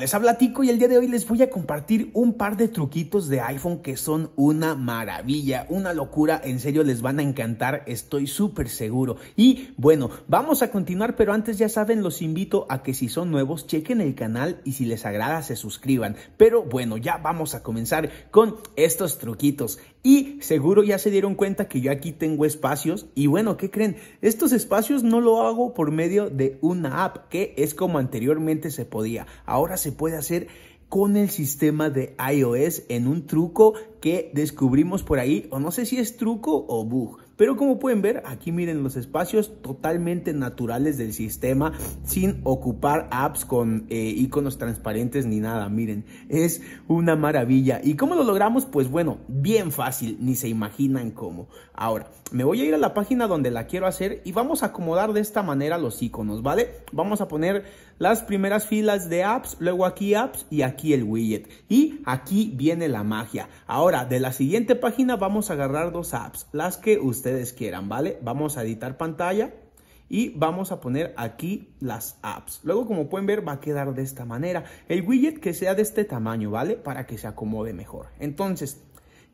Les habla Tico y el día de hoy les voy a compartir un par de truquitos de iPhone que son una maravilla, una locura, en serio les van a encantar, estoy súper seguro. Y bueno, vamos a continuar, pero antes ya saben, los invito a que si son nuevos, chequen el canal y si les agrada, se suscriban. Pero bueno, ya vamos a comenzar con estos truquitos. Y seguro ya se dieron cuenta que yo aquí tengo espacios. Y bueno, ¿qué creen? Estos espacios no lo hago por medio de una app, que es como anteriormente se podía. Ahora ahora se puede hacer con el sistema de iOS en un truco descubrimos por ahí, o no sé si es truco o bug. Pero como pueden ver, aquí miren los espacios totalmente naturales del sistema sin ocupar apps con eh, iconos transparentes ni nada. Miren, es una maravilla. ¿Y cómo lo logramos? Pues bueno, bien fácil, ni se imaginan cómo. Ahora, me voy a ir a la página donde la quiero hacer y vamos a acomodar de esta manera los iconos, ¿vale? Vamos a poner las primeras filas de apps, luego aquí apps y aquí el widget. Y aquí viene la magia. Ahora, de la siguiente página vamos a agarrar dos apps, las que ustedes quieran, ¿vale? Vamos a editar pantalla y vamos a poner aquí las apps. Luego, como pueden ver, va a quedar de esta manera. El widget que sea de este tamaño, ¿vale? Para que se acomode mejor. Entonces,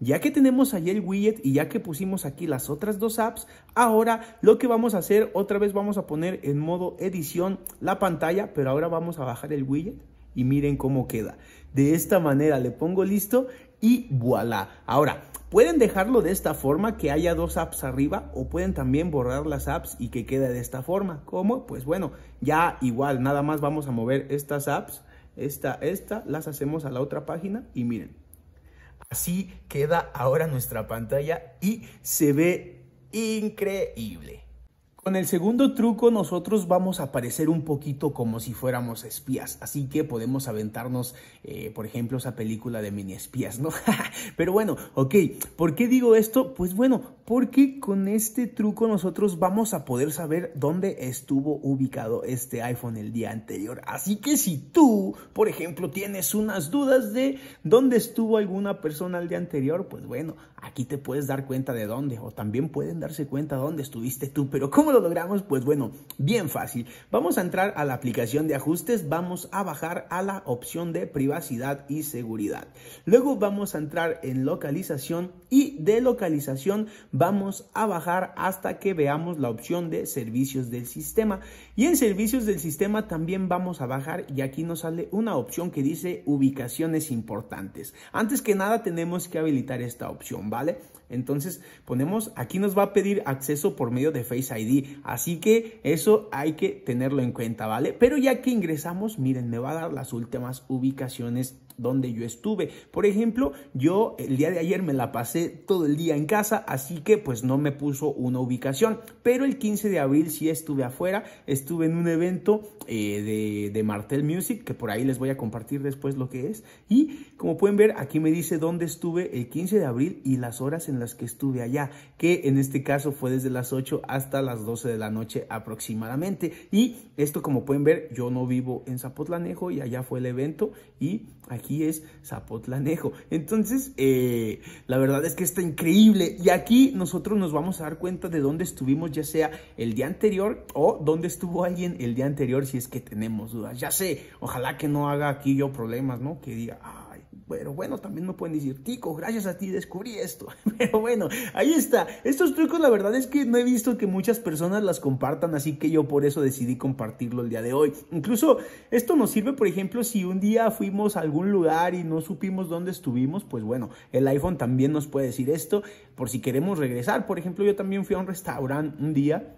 ya que tenemos ahí el widget y ya que pusimos aquí las otras dos apps, ahora lo que vamos a hacer, otra vez vamos a poner en modo edición la pantalla, pero ahora vamos a bajar el widget y miren cómo queda. De esta manera le pongo listo y voilà. Ahora, pueden dejarlo de esta forma que haya dos apps arriba o pueden también borrar las apps y que quede de esta forma. ¿Cómo? Pues bueno, ya igual, nada más vamos a mover estas apps, esta, esta, las hacemos a la otra página y miren. Así queda ahora nuestra pantalla y se ve increíble. Con el segundo truco nosotros vamos a parecer un poquito como si fuéramos espías, así que podemos aventarnos, eh, por ejemplo, esa película de mini espías, ¿no? Pero bueno, ok, ¿por qué digo esto? Pues bueno, porque con este truco nosotros vamos a poder saber dónde estuvo ubicado este iPhone el día anterior. Así que si tú, por ejemplo, tienes unas dudas de dónde estuvo alguna persona el día anterior, pues bueno, aquí te puedes dar cuenta de dónde o también pueden darse cuenta dónde estuviste tú. Pero ¿cómo lo logramos? Pues bueno, bien fácil. Vamos a entrar a la aplicación de ajustes, vamos a bajar a la opción de privacidad y seguridad. Luego vamos a entrar en localización y de localización vamos a bajar hasta que veamos la opción de servicios del sistema. Y en servicios del sistema también vamos a bajar y aquí nos sale una opción que dice ubicaciones importantes. Antes que nada tenemos que habilitar esta opción, ¿vale? Entonces ponemos, aquí nos va a pedir acceso por medio de Face ID, así que eso hay que tenerlo en cuenta, ¿vale? Pero ya que ingresamos, miren, me va a dar las últimas ubicaciones donde yo estuve. Por ejemplo, yo el día de ayer me la pasé todo el día en casa, así que pues no me puso una ubicación. Pero el 15 de abril sí estuve afuera, estuve en un evento eh, de, Martel Music, que por ahí les voy a compartir después lo que es. Y como pueden ver, aquí me dice dónde estuve el 15 de abril y las horas en las que estuve allá, que en este caso fue desde las 8 hasta las 12 de la noche aproximadamente. Y esto como pueden ver, yo no vivo en Zapotlanejo y allá fue el evento y aquí es Zapotlanejo. Entonces, eh, la verdad es que está increíble. Y aquí nosotros nos vamos a dar cuenta de dónde estuvimos ya sea el día anterior o dónde estuvo alguien el día anterior si es que tenemos dudas. Ya sé, ojalá que no haga aquí yo problemas, ¿no? Que diga, ay, pero bueno, también me pueden decir, Tico, gracias a ti descubrí esto. Pero bueno, ahí está. Estos trucos la verdad es que no he visto que muchas personas las compartan, así que yo por eso decidí compartirlo el día de hoy. Incluso esto nos sirve, por ejemplo, si un día fuimos a algún lugar y no supimos dónde estuvimos, pues bueno, el iPhone también nos puede decir esto por si queremos regresar. Por ejemplo, yo también fui a un restaurante un día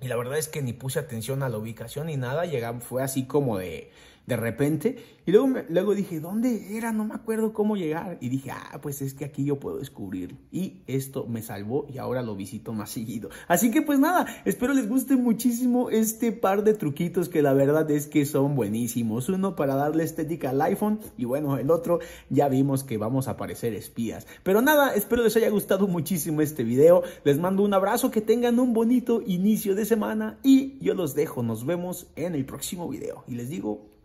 y la verdad es que ni puse atención a la ubicación ni nada. fue así como de, de repente. Y luego, dije, ¿dónde era? No me acuerdo cómo llegar. Y dije, ah, pues es que aquí yo puedo descubrir Y esto me salvó y ahora lo visito más seguido. Así que pues nada, espero les guste muchísimo este par de truquitos que la verdad es que son buenísimos. Uno para darle estética al iPhone y bueno, el otro ya vimos que vamos a aparecer espías. Pero nada, espero les haya gustado muchísimo este video. Les mando un abrazo, que tengan un bonito inicio de semana y yo los dejo. Nos vemos en el próximo video. Y les digo...